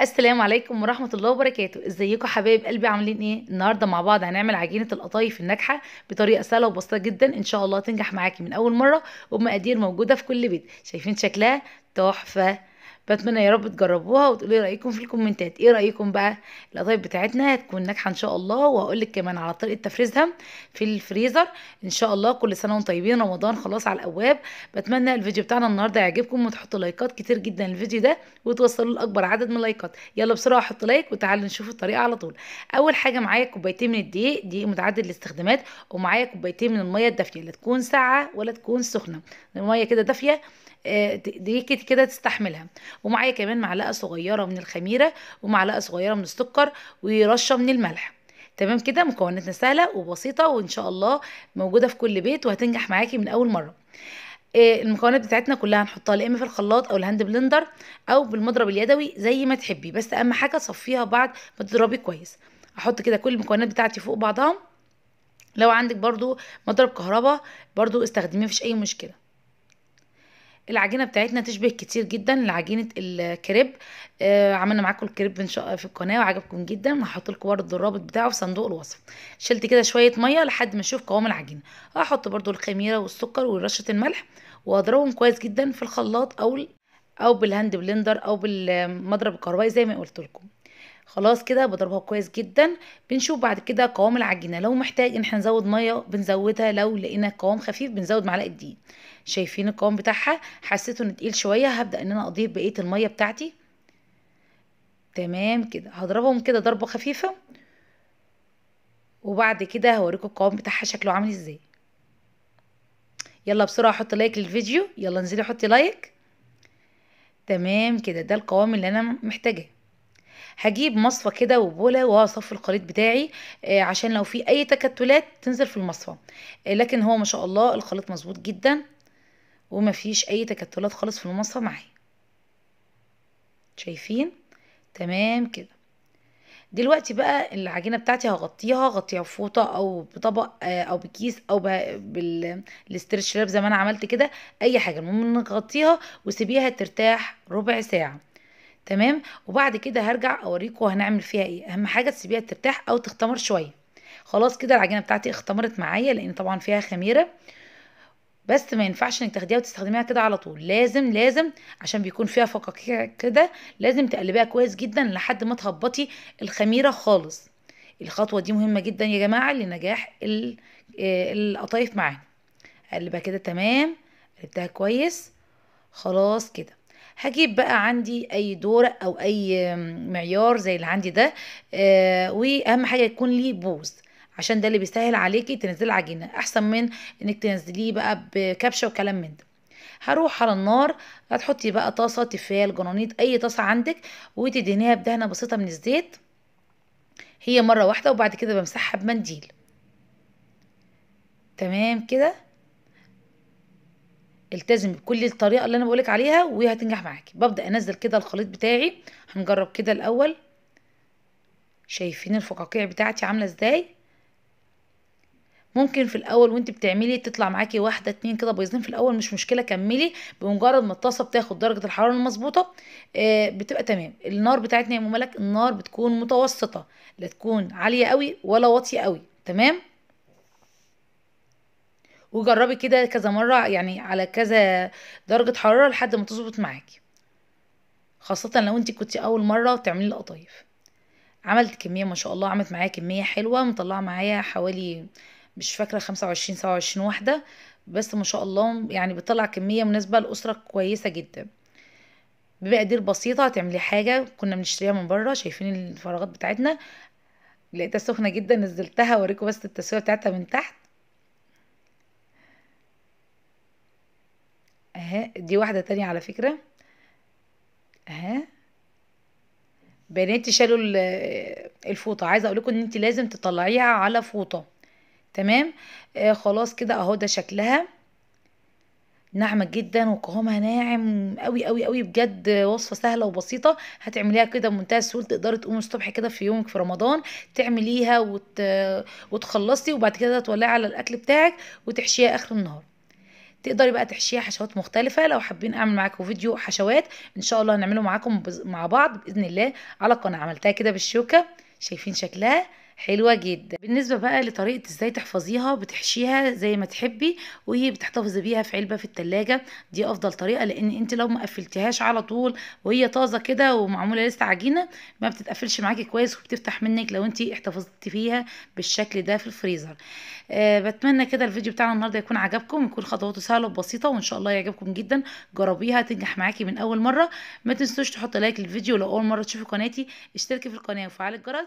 السلام عليكم ورحمة الله وبركاته ازيكم حبايب قلبي عاملين ايه النهاردة مع بعض هنعمل عجينة القطايف الناجحة بطريقة سهلة وبسيطة جدا ان شاء الله تنجح معاكي من اول مرة وبمقادير موجودة في كل بيت شايفين شكلها تحفة بتمنى يا رب تجربوها وتقولي رايكم في الكومنتات ايه رايكم بقى القطايف بتاعتنا هتكون ناجحه ان شاء الله وهقول لك كمان على طريقه تفريزها في الفريزر ان شاء الله كل سنه وانتم طيبين رمضان خلاص على الابواب بتمنى الفيديو بتاعنا النهارده يعجبكم وتحطوا لايكات كتير جدا للفيديو ده وتوصلوا لاكبر عدد من اللايكات يلا بسرعه حطوا لايك وتعالوا نشوف الطريقه على طول اول حاجه معايا كوبايتين من الدقيق دقيق متعدد الاستخدامات ومعايا كوبايتين من الميه الدافيه لا تكون ساقعه ولا تكون سخنه الميه كده دافيه آه، دي كده تستحملها ومعايا كمان معلقه صغيره من الخميره ومعلقه صغيره من السكر ورشه من الملح تمام كده مكوناتنا سهله وبسيطه وان شاء الله موجوده في كل بيت وهتنجح معاكي من اول مره آه، المكونات بتاعتنا كلها هنحطها يا اما في الخلاط او الهاند بلندر او بالمضرب اليدوي زي ما تحبي بس اهم حاجه صفيها بعد ما تضربي كويس احط كده كل المكونات بتاعتي فوق بعضها لو عندك برضو مضرب كهرباء برضو استخدميه مفيش اي مشكله العجينه بتاعتنا تشبه كتير جدا لعجينه الكريب آه عملنا معاكم الكريب ان شاء في القناه وعجبكم جدا وهحط لكم برده الرابط بتاعه في صندوق الوصف شلت كده شويه ميه لحد ما اشوف قوام العجينه هحط برده الخميره والسكر ورشه الملح واضربهم كويس جدا في الخلاط او او بالهاند بلندر او بالمضرب الكهربائي زي ما قلت لكم خلاص كده بضربها كويس جدا بنشوف بعد كده قوام العجينه لو محتاج ان احنا نزود ميه بنزودها لو لقينا قوام خفيف بنزود معلقه دقيق شايفين القوام بتاعها حسيته انه تقيل شويه هبدا ان انا اضيف بقيه الميه بتاعتي تمام كده هضربهم كده ضربه خفيفه وبعد كده هوريكم القوام بتاعها شكله عامل ازاي يلا بسرعه حط لايك للفيديو يلا انزلي حطي لايك تمام كده ده القوام اللي انا محتاجاه هجيب مصفى كده وبوله واصفي الخليط بتاعي آه، عشان لو في اي تكتلات تنزل في المصفى آه، لكن هو ما شاء الله الخليط مظبوط جدا وما فيش اي تكتلات خالص في المصفى معايا شايفين تمام كده دلوقتي بقى العجينه بتاعتي هغطيها غطيها بفوطه او بطبق آه، او بكيس او بالاسترتش لاب زي ما انا عملت كده اي حاجه المهم نغطيها وسيبيها ترتاح ربع ساعه تمام وبعد كده هرجع اوريكم هنعمل فيها ايه اهم حاجه تسيبيها ترتاح او تختمر شويه خلاص كده العجينه بتاعتي اختمرت معايا لان طبعا فيها خميره بس ما ينفعش انك تاخديها وتستخدميها كده على طول لازم لازم عشان بيكون فيها فقاقيع كده لازم تقلبيها كويس جدا لحد ما تهبطي الخميره خالص الخطوه دي مهمه جدا يا جماعه لنجاح آه، القطايف معانا اقلبها كده تمام قلبتها كويس خلاص كده هجيب بقى عندي اي دورق او اي معيار زي اللي عندي ده آه، واهم حاجه يكون ليه بوز عشان ده اللي بيسهل عليكي تنزلي العجينه احسن من انك تنزليه بقى بكبشه وكلام من ده هروح على النار هتحطي بقى طاسه تفال جرانيت اي طاسه عندك وتدهنيها بدهنه بسيطه من الزيت هي مره واحده وبعد كده بمسحها بمنديل تمام كده التزم بكل الطريقه اللي انا بقولك عليها وهتنجح معاك معاكي ببدا انزل كده الخليط بتاعي هنجرب كده الاول شايفين الفقاقيع بتاعتي عامله ازاي ممكن في الاول وانت بتعملي تطلع معاكي واحده اتنين كده بايظين في الاول مش مشكله كملي بمجرد ما الطاسه بتاخد درجه الحراره المظبوطه آه، بتبقى تمام النار بتاعتنا يا ملك النار بتكون متوسطه لا تكون عاليه قوي ولا واطيه قوي تمام وجربي كده كذا مرة يعني على كذا درجة حرارة لحد ما تظبط معاكي خاصة لو انت كنت أول مرة تعملي القطايف عملت كمية ما شاء الله عملت معايا كمية حلوة مطلعة معايا حوالي مش فاكرة خمسة وعشرين سبعة وعشرين واحدة بس ما شاء الله يعني بتطلع كمية مناسبة لأسرة كويسة جدا بمقادير بسيطة هتعملي حاجة كنا بنشتريها من بره شايفين الفراغات بتاعتنا لقيتها سخنة جدا نزلتها اوريكم بس التسوية بتاعتها من تحت اها دي واحدة تانية على فكرة اهي بنات شالوا الفوطة عايزة لكم ان انت لازم تطلعيها على فوطة تمام آه خلاص كده اهو ده شكلها ناعمة جدا وقوامها ناعم قوي قوي قوي بجد وصفة سهلة وبسيطة هتعمليها كده بمنتهى السهولة تقدري تقومي الصبح كده في يومك في رمضان تعمليها وت... وتخلصي وبعد كده تولعي على الأكل بتاعك وتحشيها آخر النهار تقدري بقى تحشيها حشوات مختلفه لو حابين اعمل معاكم فيديو حشوات ان شاء الله هنعمله معاكم مع بعض باذن الله على القناه عملتها كده بالشوكه شايفين شكلها حلوة جدا بالنسبة بقى لطريقة ازاي تحفظيها بتحشيها زي ما تحبي وهي بتحتفظي بيها في علبة في التلاجة دي افضل طريقة لان انت لو ما قفلتيهاش على طول وهي طازة كده ومعمولة لسه عجينة ما بتتقفلش معاكي كويس وبتفتح منك لو انت احتفظتي فيها بالشكل ده في الفريزر أه بتمنى كده الفيديو بتاعنا النهاردة يكون عجبكم يكون خطواته سهلة وبسيطة وان شاء الله يعجبكم جدا جربيها تنجح معاكي من اول مرة ما تنسوش تحطي لايك للفيديو لو اول مرة تشوفي قناتي اشتركي في القناة وفعل الجرس